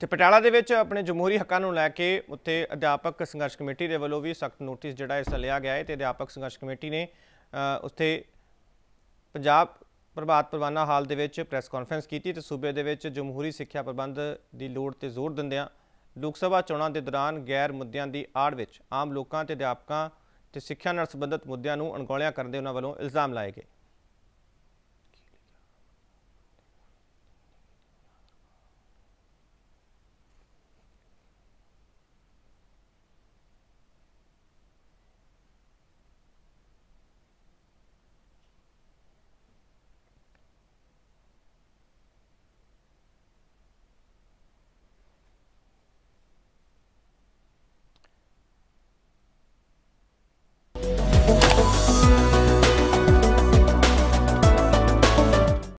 ਤੇ ਪਟਿਆਲਾ ਦੇ ਵਿੱਚ ਆਪਣੇ ਜਮਹੂਰੀ ਹੱਕਾਂ ਨੂੰ ਲੈ ਕੇ ਉੱਥੇ ਅਧਿਆਪਕ ਸੰਘਰਸ਼ ਕਮੇਟੀ ਦੇ ਵੱਲੋਂ ਵੀ ਸਖਤ ਨੋਟਿਸ ਜਿਹੜਾ ਇਸ ਲਿਆ ਗਿਆ ਹੈ ਤੇ ਅਧਿਆਪਕ ਸੰਘਰਸ਼ ਕਮੇਟੀ ਨੇ ਉੱਥੇ ਪੰਜਾਬ ਪ੍ਰਭਾਤ ਪਰਵਾਨਾ ਹਾਲ ਦੇ ਵਿੱਚ ਪ੍ਰੈਸ ਕਾਨਫਰੰਸ ਕੀਤੀ ਤੇ ਸੂਬੇ ਦੇ ਵਿੱਚ ਜਮਹੂਰੀ ਸਿੱਖਿਆ ਪ੍ਰਬੰਧ ਦੀ ਲੋੜ ਤੇ ਜ਼ੋਰ ਦਿੰਦਿਆਂ ਲੋਕ ਸਭਾ ਚੋਣਾਂ ਦੇ ਦੌਰਾਨ ਗੈਰ ਮੁੱਦਿਆਂ ਦੀ ਆੜ ਵਿੱਚ ਆਮ ਲੋਕਾਂ ਤੇ ਅਧਿਆਪਕਾਂ ਤੇ ਸਿੱਖਿਆ ਨਾਲ ਸੰਬੰਧਿਤ ਮੁੱਦਿਆਂ ਨੂੰ ਅਣਗੌਲਿਆ ਕਰਨ ਦੇ ਉਹਨਾਂ ਵੱਲੋਂ ਇਲਜ਼ਾਮ ਲਾਏ ਗਏ